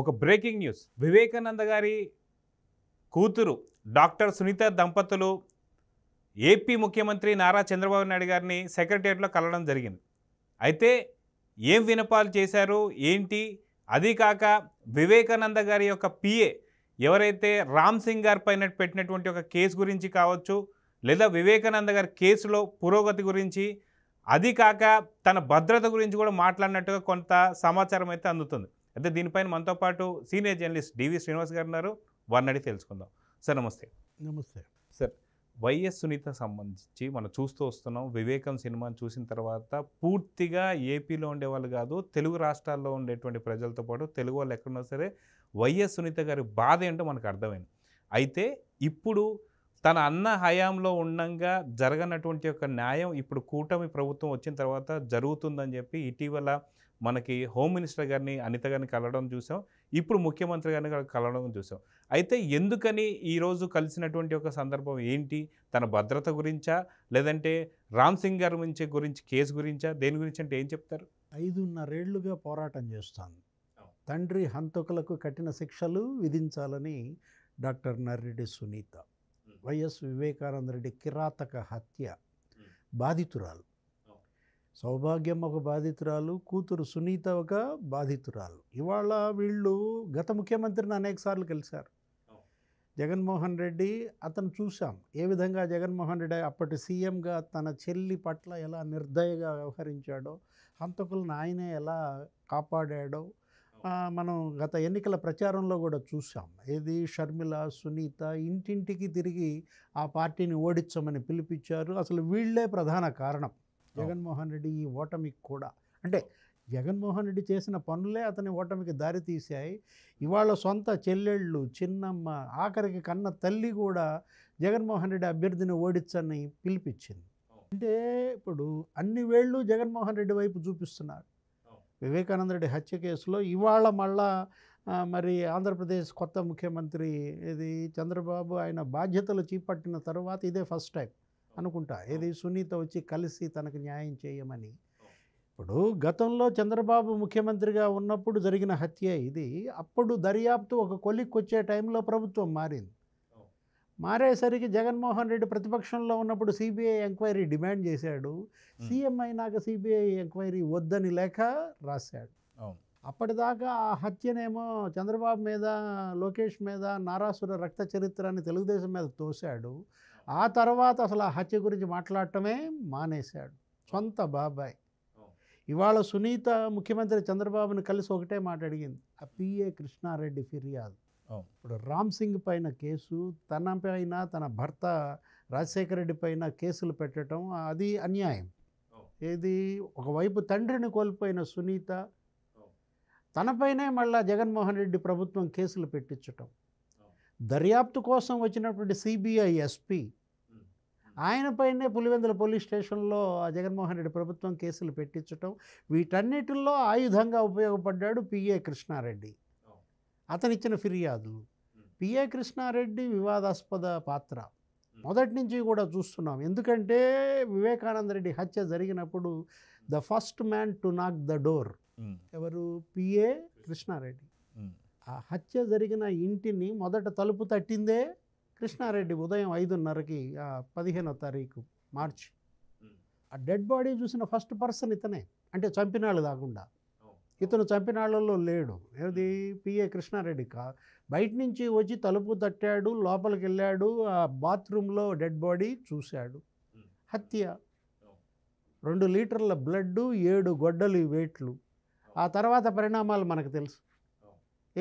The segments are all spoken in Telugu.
ఒక బ్రేకింగ్ న్యూస్ వివేకానంద గారి కూతురు డాక్టర్ సునీత దంపతులు ఏపీ ముఖ్యమంత్రి నారా చంద్రబాబు నాయుడు గారిని సెక్రటరియట్లో కలవడం జరిగింది అయితే ఏం వినపాలు చేశారు ఏంటి అది కాక వివేకానంద గారి యొక్క పిఏ ఎవరైతే రామ్ సింగ్ గారి పైన పెట్టినటువంటి ఒక కేసు గురించి కావచ్చు లేదా వివేకానంద గారి కేసులో పురోగతి గురించి అది కాక తన భద్రత గురించి కూడా మాట్లాడినట్టుగా కొంత సమాచారం అయితే అందుతుంది అయితే దీనిపైన మనతో పాటు సీనియర్ జర్నలిస్ట్ డివి శ్రీనివాస్ గారు ఉన్నారు వారిని అడిగి తెలుసుకుందాం సార్ నమస్తే నమస్తే సార్ వైఎస్ సునీత సంబంధించి మనం చూస్తూ వస్తున్నాం వివేకం సినిమాని చూసిన తర్వాత పూర్తిగా ఏపీలో ఉండేవాళ్ళు కాదు తెలుగు రాష్ట్రాల్లో ఉండేటువంటి ప్రజలతో పాటు తెలుగు వాళ్ళు ఎక్కడున్నా సరే వైఎస్ సునీత గారి బాధ ఏంటో మనకు అర్థమైంది అయితే ఇప్పుడు తన అన్న హయాంలో ఉండంగా జరగనటువంటి యొక్క న్యాయం ఇప్పుడు కూటమి ప్రభుత్వం వచ్చిన తర్వాత జరుగుతుందని చెప్పి ఇటీవల మనకి హోమ్ మినిస్టర్ గారిని అనిత గారిని కలవడం చూసాం ఇప్పుడు ముఖ్యమంత్రి గారిని కలవడం చూసాం అయితే ఎందుకని ఈరోజు కలిసినటువంటి ఒక సందర్భం ఏంటి తన భద్రత గురించా లేదంటే రామ్ సింగ్ గారి గురించి గురించి కేసు గురించా దేని గురించి అంటే ఏం చెప్తారు ఐదున్నరేళ్లుగా పోరాటం చేస్తాను తండ్రి హంతకులకు కఠిన శిక్షలు విధించాలని డాక్టర్ నర్రెడ్డి సునీత వైఎస్ వివేకానంద రెడ్డి కిరాతక హత్య బాధితురాలు సౌభాగ్యం ఒక బాధితురాలు కూతురు సునీత ఒక బాధితురాలు ఇవాళ వీళ్ళు గత ముఖ్యమంత్రిని అనేకసార్లు కలిశారు జగన్మోహన్ రెడ్డి అతను చూసాం ఏ విధంగా జగన్మోహన్ రెడ్డి అప్పటి సీఎంగా తన చెల్లి పట్ల ఎలా నిర్దయగా వ్యవహరించాడో హంతకులను ఆయనే ఎలా కాపాడాడో మనం గత ఎన్నికల ప్రచారంలో కూడా చూసాం ఏది షర్మిల సునీత ఇంటింటికి తిరిగి ఆ పార్టీని ఓడించమని పిలిపించారు అసలు వీళ్ళే ప్రధాన కారణం జగన్మోహన్ రెడ్డి ఈ ఓటమికి కూడా అంటే జగన్మోహన్ రెడ్డి చేసిన పనులే అతని ఓటమికి దారి ఇవాళ సొంత చెల్లెళ్ళు చిన్నమ్మ ఆఖరికి కన్న తల్లి కూడా జగన్మోహన్ రెడ్డి అభ్యర్థిని ఓడించని పిలిపించింది అంటే ఇప్పుడు అన్ని వేళ్ళు జగన్మోహన్ రెడ్డి వైపు చూపిస్తున్నారు వివేకానంద రెడ్డి హత్య కేసులో ఇవాళ మళ్ళా మరి ఆంధ్రప్రదేశ్ కొత్త ముఖ్యమంత్రి ఇది చంద్రబాబు ఆయన బాధ్యతలు చేపట్టిన తర్వాత ఇదే ఫస్ట్ టైం అనుకుంటా ఏది సునీత వచ్చి కలిసి తనకు న్యాయం చేయమని ఇప్పుడు గతంలో చంద్రబాబు ముఖ్యమంత్రిగా ఉన్నప్పుడు జరిగిన హత్య ఇది అప్పుడు దర్యాప్తు ఒక కొలిక్కి వచ్చే టైంలో ప్రభుత్వం మారింది మారేసరికి జగన్మోహన్ రెడ్డి ప్రతిపక్షంలో ఉన్నప్పుడు సిబిఐ ఎంక్వైరీ డిమాండ్ చేశాడు సీఎం అయినాక సిబిఐ ఎంక్వైరీ వద్దని లేఖ రాశాడు అప్పటిదాకా ఆ హత్యనేమో చంద్రబాబు మీద లోకేష్ మీద నారాసుర రక్త చరిత్ర అని తెలుగుదేశం మీద తోశాడు ఆ తర్వాత అసలు ఆ హత్య గురించి మాట్లాడటమే మానేశాడు సొంత బాబాయ్ ఇవాళ సునీత ముఖ్యమంత్రి చంద్రబాబును కలిసి ఒకటే మాట అడిగింది ఆ పిఏ కృష్ణారెడ్డి ఫిర్యాదు ఇప్పుడు రామ్ సింగ్ పైన కేసు తన పైన తన భర్త రాజశేఖర రెడ్డి పైన కేసులు పెట్టడం అది అన్యాయం ఇది ఒకవైపు తండ్రిని కోల్పోయిన సునీత తనపైనే మళ్ళా జగన్మోహన్ రెడ్డి ప్రభుత్వం కేసులు పెట్టించటం దర్యాప్తు కోసం వచ్చినటువంటి సిబిఐ ఎస్పీ hmm. ఆయనపైనే పులివెందుల పోలీస్ స్టేషన్లో జగన్మోహన్ రెడ్డి ప్రభుత్వం కేసులు పెట్టించడం వీటన్నిటిల్లో ఆయుధంగా ఉపయోగపడ్డాడు పిఏ కృష్ణారెడ్డి అతనిచ్చిన ఫిర్యాదులు hmm. పిఏ కృష్ణారెడ్డి వివాదాస్పద పాత్ర hmm. మొదటి నుంచి కూడా చూస్తున్నాం ఎందుకంటే వివేకానంద రెడ్డి హత్య జరిగినప్పుడు the first man to knock the door ఎవరు పిఏ కృష్ణారెడ్డి ఆ హత్య జరిగిన ఇంటిని మొదట తలుపు తట్టిందే కృష్ణారెడ్డి ఉదయం ఐదున్నరకి పదిహేనో తారీఖు మార్చి ఆ డెడ్ బాడీ చూసిన ఫస్ట్ పర్సన్ ఇతనే అంటే చంపినాళ్ళు కాకుండా ఇతను చంపినాళ్ళల్లో లేడు ఏది పిఏ కృష్ణారెడ్డి కా బయట నుంచి వచ్చి తలుపు తట్టాడు లోపలికి వెళ్ళాడు ఆ బాత్రూంలో డెడ్ బాడీ చూశాడు హత్య రెండు లీటర్ల బ్లడ్ ఏడు గొడ్డలు వేట్లు ఆ తర్వాత పరిణామాలు మనకు తెలుసు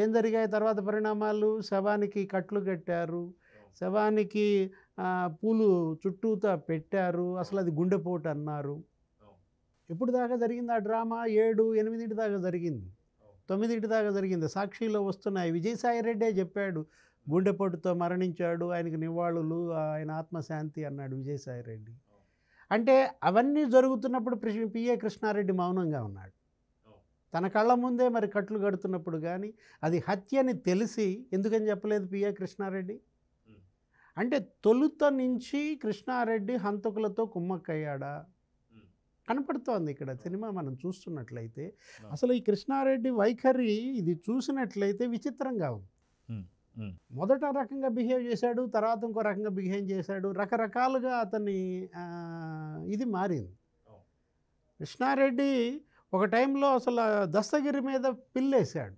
ఏం జరిగాయి తర్వాత పరిణామాలు శవానికి కట్లు కట్టారు శవానికి పూలు చుట్టూతా పెట్టారు అసలు అది గుండెపోటు అన్నారు ఎప్పుడు దాకా జరిగింది ఆ డ్రామా ఏడు ఎనిమిదింటి దాకా జరిగింది తొమ్మిదింటి దాకా జరిగింది సాక్షిలో వస్తున్నాయి విజయసాయిరెడ్డే చెప్పాడు గుండెపోటుతో మరణించాడు ఆయనకు నివాళులు ఆయన ఆత్మశాంతి అన్నాడు విజయసాయిరెడ్డి అంటే అవన్నీ జరుగుతున్నప్పుడు పిఏ కృష్ణారెడ్డి మౌనంగా ఉన్నాడు తన కళ్ళ ముందే మరి కట్లు కడుతున్నప్పుడు కానీ అది హత్య అని తెలిసి ఎందుకని చెప్పలేదు పిఏ కృష్ణారెడ్డి అంటే తొలుత నుంచి కృష్ణారెడ్డి హంతకులతో కుమ్మక్కయ్యాడా కనపడుతోంది ఇక్కడ సినిమా మనం చూస్తున్నట్లయితే అసలు ఈ కృష్ణారెడ్డి వైఖరి ఇది చూసినట్లయితే విచిత్రంగా ఉంది మొదట రకంగా బిహేవ్ చేశాడు తర్వాత ఇంకో రకంగా బిహేవ్ చేశాడు రకరకాలుగా అతని ఇది మారింది కృష్ణారెడ్డి ఒక టైంలో అసలు దస్తగిరి మీద పిల్లేశాడు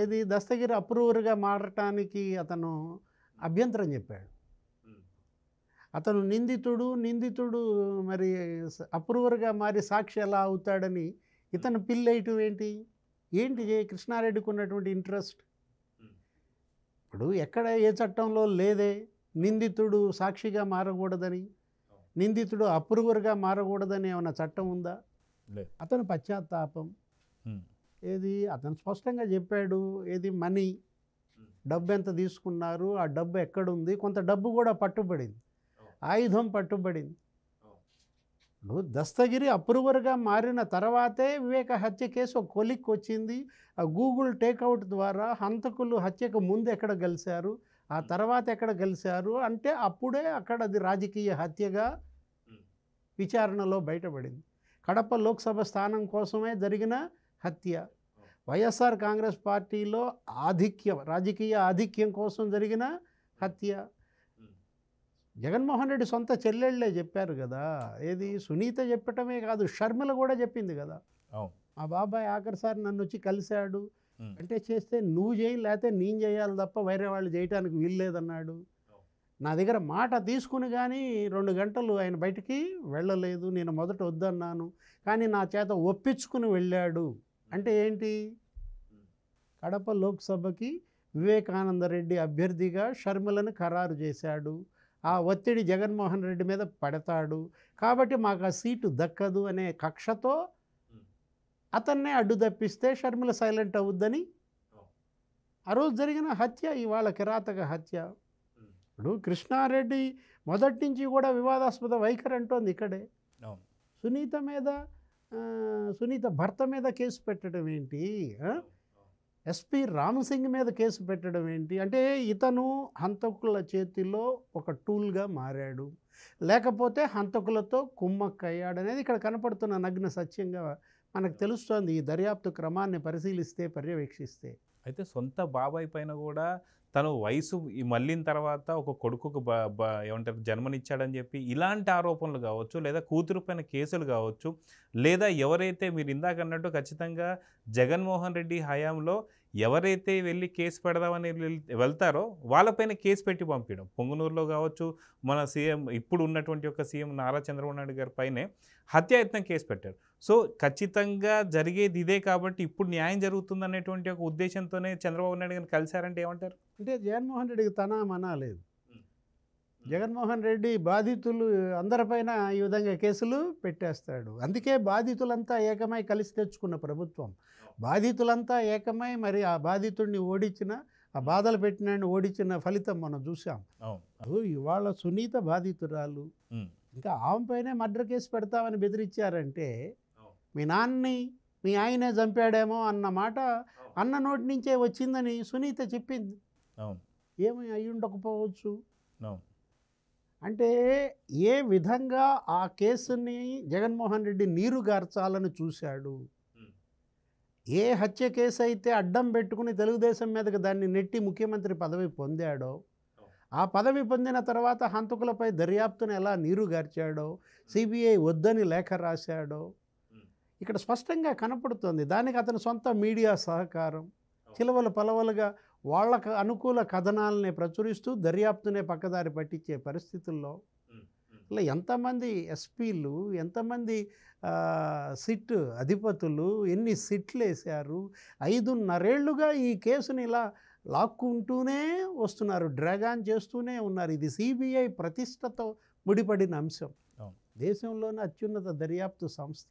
ఏది దస్తగిరి అప్రూవర్గా మారటానికి అతను అభ్యంతరం చెప్పాడు అతను నిందితుడు నిందితుడు మరి అప్రూవర్గా మారి సాక్షి ఎలా అవుతాడని ఇతను పిల్లేయటం ఏంటి ఏంటి కృష్ణారెడ్డికి ఉన్నటువంటి ఇంట్రెస్ట్ ఇప్పుడు ఎక్కడ ఏ చట్టంలో లేదే నిందితుడు సాక్షిగా మారకూడదని నిందితుడు అప్రూవర్గా మారకూడదని ఏమైనా చట్టం ఉందా అతను పశ్చాత్తాపం ఏది అతను స్పష్టంగా చెప్పాడు ఏది మనీ డబ్బు ఎంత తీసుకున్నారు ఆ డబ్బు ఎక్కడుంది కొంత డబ్బు కూడా పట్టుబడింది ఆయుధం పట్టుబడింది నువ్వు దస్తగిరి అప్రూవర్గా మారిన తర్వాతే వివేక హత్య కేసు ఒక కొలిక్ వచ్చింది ఆ గూగుల్ టేక్అవుట్ ద్వారా హంతకులు హత్యకు ముందు ఎక్కడ కలిశారు ఆ తర్వాత ఎక్కడ కలిశారు అంటే అప్పుడే అక్కడ అది రాజకీయ హత్యగా విచారణలో బయటపడింది కడప లోక్సభ స్థానం కోసమే జరిగిన హత్య వైఎస్ఆర్ కాంగ్రెస్ పార్టీలో ఆధిక్యం రాజకీయ ఆధిక్యం కోసం జరిగిన హత్య జగన్మోహన్ రెడ్డి సొంత చెల్లెళ్ళే చెప్పారు కదా ఏది సునీత చెప్పటమే కాదు షర్మిల కూడా చెప్పింది కదా మా బాబాయ్ ఆఖరిసారి నన్ను వచ్చి కలిశాడు అంటే చేస్తే నువ్వు చేయి లేకపోతే నేను చేయాలి తప్ప వేరే వాళ్ళు చేయటానికి వీల్లేదన్నాడు నా దగ్గర మాట తీసుకుని కానీ రెండు గంటలు ఆయన బయటికి వెళ్ళలేదు నేను మొదట వద్దన్నాను కానీ నా చేత ఒప్పించుకుని వెళ్ళాడు అంటే ఏంటి కడప లోక్సభకి వివేకానందరెడ్డి అభ్యర్థిగా షర్మిలను ఖరారు చేశాడు ఆ ఒత్తిడి జగన్మోహన్ రెడ్డి మీద పడతాడు కాబట్టి మాకు ఆ సీటు దక్కదు అనే కక్షతో అతన్నే అడ్డు తప్పిస్తే షర్మిల సైలెంట్ అవుద్దని ఆ రోజు జరిగిన హత్య ఇవాళ కిరాతక హత్య ఇప్పుడు కృష్ణారెడ్డి మొదటి నుంచి కూడా వివాదాస్పద వైఖరి అంటోంది ఇక్కడే సునీత మీద సునీత భర్త మీద కేసు పెట్టడం ఏంటి ఎస్పి రామసింగ్ మీద కేసు పెట్టడం ఏంటి అంటే ఇతను హంతకుల చేతిలో ఒక టూల్గా మారాడు లేకపోతే హంతకులతో కుమ్మక్కయ్యాడు అనేది ఇక్కడ కనపడుతున్న నగ్న సత్యంగా మనకు తెలుస్తోంది ఈ దర్యాప్తు క్రమాన్ని పరిశీలిస్తే పర్యవేక్షిస్తే అయితే సొంత బాబాయ్ పైన కూడా తను వయసు మళ్ళిన తర్వాత ఒక కొడుకుకు ఏమంటారు జన్మనిచ్చాడని చెప్పి ఇలాంటి ఆరోపణలు కావచ్చు లేదా కూతురు పైన కేసులు కావచ్చు లేదా ఎవరైతే మీరు ఇందాక అన్నట్టు ఖచ్చితంగా జగన్మోహన్ రెడ్డి హయాంలో ఎవరైతే వెళ్ళి కేసు పెడదామని వెళ్తారో వాళ్ళపైన కేసు పెట్టి పంపించడం పొంగునూరులో కావచ్చు మన సీఎం ఇప్పుడు ఉన్నటువంటి ఒక సీఎం నారా చంద్రబాబు నాయుడు గారి పైనే హత్యాయత్నం కేసు పెట్టారు సో ఖచ్చితంగా జరిగేది ఇదే కాబట్టి ఇప్పుడు న్యాయం జరుగుతుంది అనేటువంటి ఒక ఉద్దేశంతోనే చంద్రబాబు నాయుడు గారిని కలిశారంటే ఏమంటారు అంటే జగన్మోహన్ రెడ్డికి తన మనా లేదు జగన్మోహన్ రెడ్డి బాధితులు అందరిపైన ఈ విధంగా కేసులు పెట్టేస్తాడు అందుకే బాధితులంతా ఏకమై కలిసి తెచ్చుకున్న ప్రభుత్వం బాధితులంతా ఏకమై మరి ఆ బాధితుడిని ఓడించిన ఆ బాధలు పెట్టిన ఓడించిన ఫలితం మనం చూసాం ఇవాళ సునీత బాధితురాలు ఇంకా ఆమె పైనే మర్డర్ కేసు పెడతామని బెదిరించారంటే మీ నాన్నని మీ ఆయనే చంపాడేమో అన్న మాట అన్న నోటి నుంచే వచ్చిందని సునీత చెప్పింది ఏమి అయి ఉండకపోవచ్చు అంటే ఏ విధంగా ఆ కేసుని జగన్మోహన్ రెడ్డి నీరు గార్చాలని చూశాడు ఏ హత్య కేసు అయితే అడ్డం పెట్టుకుని తెలుగుదేశం మీదకి దాన్ని నెట్టి ముఖ్యమంత్రి పదవి పొందాడో ఆ పదవి పొందిన తర్వాత హంతకులపై దర్యాప్తును ఎలా నీరు గార్చాడో సిబిఐ వద్దని లేఖ రాశాడో ఇక్కడ స్పష్టంగా కనపడుతుంది దానికి అతని సొంత మీడియా సహకారం చిలవలు పలవలుగా వాళ్ళకు అనుకూల కథనాలని ప్రచురిస్తూ దర్యాప్తునే పక్కదారి పట్టించే పరిస్థితుల్లో ఇలా ఎంతమంది ఎస్పీలు ఎంతమంది సిట్ అధిపతులు ఎన్ని సిట్లు వేశారు ఐదున్నరేళ్లుగా ఈ కేసుని ఇలా లాక్కుంటూనే వస్తున్నారు డ్రాగాన్ చేస్తూనే ఉన్నారు ఇది సిబిఐ ప్రతిష్టతో ముడిపడిన అంశం దేశంలోని అత్యున్నత దర్యాప్తు సంస్థ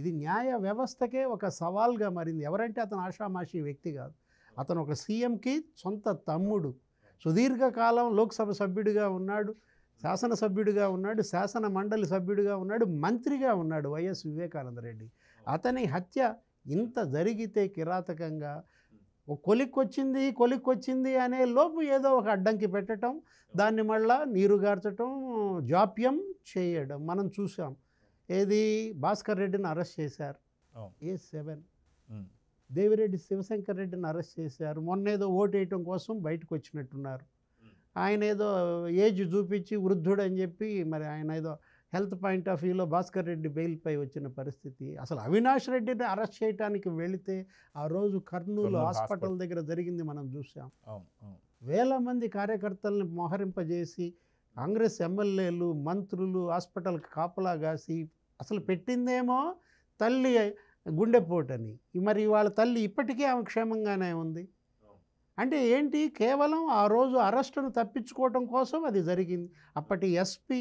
ఇది న్యాయ వ్యవస్థకే ఒక సవాల్గా మారింది ఎవరంటే అతను ఆషామాషి వ్యక్తి కాదు అతను ఒక సీఎంకి సొంత తమ్ముడు సుదీర్ఘకాలం లోక్సభ సభ్యుడిగా ఉన్నాడు శాసనసభ్యుడిగా ఉన్నాడు శాసన మండలి సభ్యుడిగా ఉన్నాడు మంత్రిగా ఉన్నాడు వైఎస్ వివేకానందరెడ్డి అతని హత్య ఇంత జరిగితే కిరాతకంగా కొలిక్కొచ్చింది కొలిక్కొచ్చింది అనే లోపు ఏదో ఒక అడ్డంకి పెట్టడం దాన్ని మళ్ళా నీరు గార్చటం జాప్యం చేయడం మనం చూసాం ఏది భాస్కర్ రెడ్డిని అరెస్ట్ చేశారు ఏ సెవెన్ దేవిరెడ్డి శివశంకర్ రెడ్డిని అరెస్ట్ చేశారు మొన్నేదో ఓటు వేయటం కోసం బయటకు వచ్చినట్టున్నారు ఆయన ఏదో ఏజ్ చూపించి వృద్ధుడని చెప్పి మరి ఆయన ఏదో హెల్త్ పాయింట్ ఆఫ్ వ్యూలో భాస్కర్ రెడ్డి బెయిల్పై వచ్చిన పరిస్థితి అసలు అవినాష్ రెడ్డిని అరెస్ట్ చేయడానికి వెళితే ఆ రోజు కర్నూలు హాస్పిటల్ దగ్గర జరిగింది మనం చూసాం వేల మంది కార్యకర్తలను మోహరింపజేసి కాంగ్రెస్ ఎమ్మెల్యేలు మంత్రులు హాస్పిటల్కి కాపలా కాసి అసలు పెట్టిందేమో తల్లి గుండెపోటని మరి వాళ్ళ తల్లి ఇప్పటికీ ఆమె క్షేమంగానే ఉంది అంటే ఏంటి కేవలం ఆ రోజు అరెస్టును తప్పించుకోవటం కోసం అది జరిగింది అప్పటి ఎస్పీ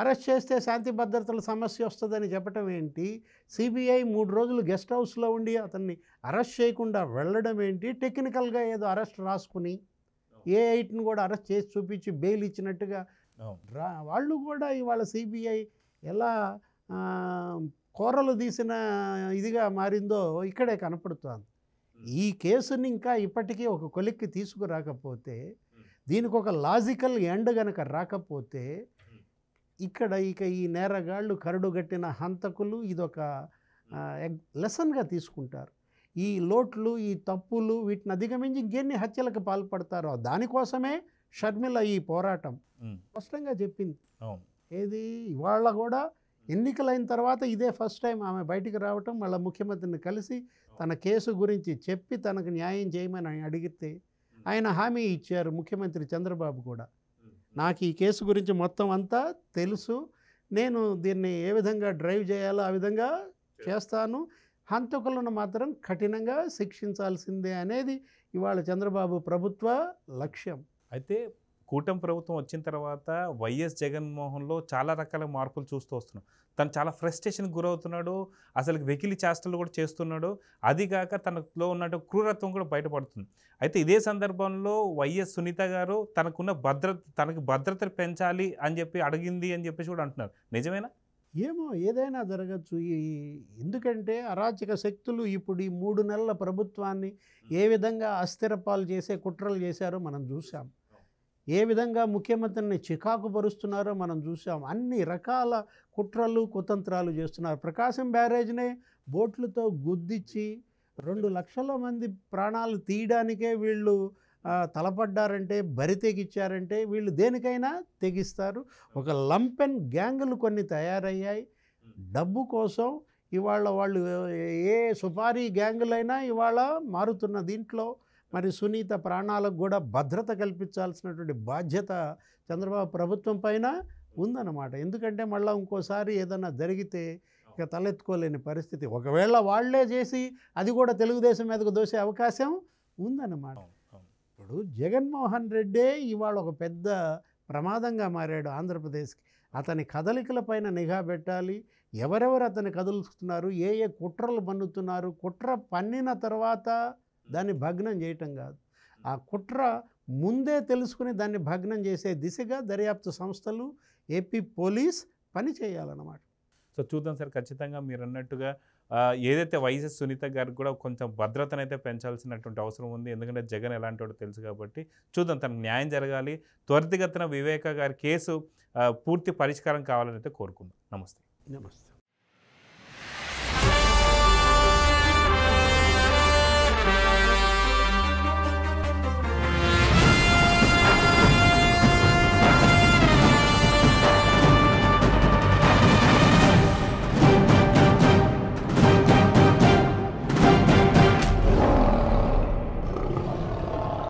అరెస్ట్ చేస్తే శాంతి భద్రతల సమస్య వస్తుందని చెప్పటం ఏంటి సిబిఐ మూడు రోజులు గెస్ట్ హౌస్లో ఉండి అతన్ని అరెస్ట్ చేయకుండా వెళ్ళడం ఏంటి టెక్నికల్గా ఏదో అరెస్ట్ రాసుకుని ఏ ఎయిట్ను కూడా అరెస్ట్ చేసి చూపించి బెయిల్ ఇచ్చినట్టుగా వాళ్ళు కూడా ఇవాళ సిబిఐ ఎలా కూరలు తీసిన ఇదిగా మారిందో ఇక్కడే కనపడుతుంది ఈ కేసుని ఇంకా ఇప్పటికీ ఒక కొలిక్కి తీసుకురాకపోతే దీనికి ఒక లాజికల్ ఎండ్ గనక రాకపోతే ఇక్కడ ఇక ఈ నేరగాళ్ళు కరడుగట్టిన హంతకులు ఇదొక లెసన్గా తీసుకుంటారు ఈ లోట్లు ఈ తప్పులు వీటిని అధిగమించి ఇంకెన్ని హత్యలకు పాల్పడతారో దానికోసమే షర్మిల ఈ పోరాటం స్పష్టంగా చెప్పింది ఏది ఇవాళ కూడా ఎన్నికలైన తర్వాత ఇదే ఫస్ట్ టైం ఆమె బయటికి రావటం మళ్ళీ ముఖ్యమంత్రిని కలిసి తన కేసు గురించి చెప్పి తనకు న్యాయం చేయమని అడిగితే ఆయన హామీ ఇచ్చారు ముఖ్యమంత్రి చంద్రబాబు కూడా నాకు ఈ కేసు గురించి మొత్తం అంతా తెలుసు నేను దీన్ని ఏ విధంగా డ్రైవ్ చేయాలో ఆ విధంగా చేస్తాను హంతకులను మాత్రం కఠినంగా శిక్షించాల్సిందే అనేది ఇవాళ చంద్రబాబు ప్రభుత్వ లక్ష్యం అయితే కూటమి ప్రభుత్వం వచ్చిన తర్వాత వైఎస్ జగన్మోహన్లో చాలా రకాల మార్పులు చూస్తూ వస్తున్నాం తను చాలా ఫ్రస్ట్రేషన్కి గురవుతున్నాడు అసలు వెకిలి చేష్టలు కూడా చేస్తున్నాడు అదిగాక తనలో ఉన్నట్టు క్రూరత్వం కూడా బయటపడుతుంది అయితే ఇదే సందర్భంలో వైఎస్ సునీత గారు తనకున్న భద్రత తనకి భద్రత పెంచాలి అని చెప్పి అడిగింది అని చెప్పేసి కూడా అంటున్నారు నిజమేనా ఏమో ఏదైనా జరగచ్చు ఈ ఎందుకంటే అరాచక శక్తులు ఇప్పుడు ఈ మూడు నెలల ప్రభుత్వాన్ని ఏ విధంగా అస్థిరపాలు చేసే కుట్రలు చేశారో మనం చూసాము ఏ విధంగా ముఖ్యమంత్రిని చికాకు పరుస్తున్నారో మనం చూసాం అన్ని రకాల కుట్రలు కుతంత్రాలు చేస్తున్నారు ప్రకాశం బ్యారేజ్నే బోట్లతో గుద్దిచ్చి రెండు లక్షల మంది ప్రాణాలు తీయడానికే వీళ్ళు తలపడ్డారంటే బరి తెగిచ్చారంటే వీళ్ళు దేనికైనా తెగిస్తారు ఒక లంపెన్ గ్యాంగులు కొన్ని తయారయ్యాయి డబ్బు కోసం ఇవాళ వాళ్ళు ఏ సుపారీ గ్యాంగులైనా ఇవాళ మారుతున్న దీంట్లో మరి సునీత ప్రాణాలకు కూడా భద్రత కల్పించాల్సినటువంటి బాధ్యత చంద్రబాబు ప్రభుత్వం పైన ఉందన్నమాట ఎందుకంటే మళ్ళీ ఇంకోసారి ఏదైనా జరిగితే ఇక తలెత్తుకోలేని పరిస్థితి ఒకవేళ వాళ్లే చేసి అది కూడా తెలుగుదేశం మీదకు దోసే అవకాశం ఉందన్నమాట ఇప్పుడు జగన్మోహన్ రెడ్డే ఇవాళ ఒక పెద్ద ప్రమాదంగా మారాడు ఆంధ్రప్రదేశ్కి అతని కదలికలపైన నిఘా పెట్టాలి ఎవరెవరు అతన్ని కదులుస్తున్నారు ఏ ఏ కుట్రలు పన్నుతున్నారు కుట్ర పన్నిన తర్వాత దాన్ని భగ్నం చేయటం కాదు ఆ కుట్ర ముందే తెలుసుకుని దాన్ని భగ్నం చేసే దిశగా దర్యాప్తు సంస్థలు ఏపీ పోలీస్ పని చేయాలన్నమాట సో చూద్దాం సార్ ఖచ్చితంగా మీరు అన్నట్టుగా ఏదైతే వైఎస్ సునీత గారికి కూడా కొంచెం భద్రతనైతే పెంచాల్సినటువంటి అవసరం ఉంది ఎందుకంటే జగన్ ఎలాంటి తెలుసు కాబట్టి చూద్దాం తనకు న్యాయం జరగాలి త్వరితగతిన వివేక గారి కేసు పూర్తి పరిష్కారం కావాలని అయితే కోరుకుందాం నమస్తే నమస్తే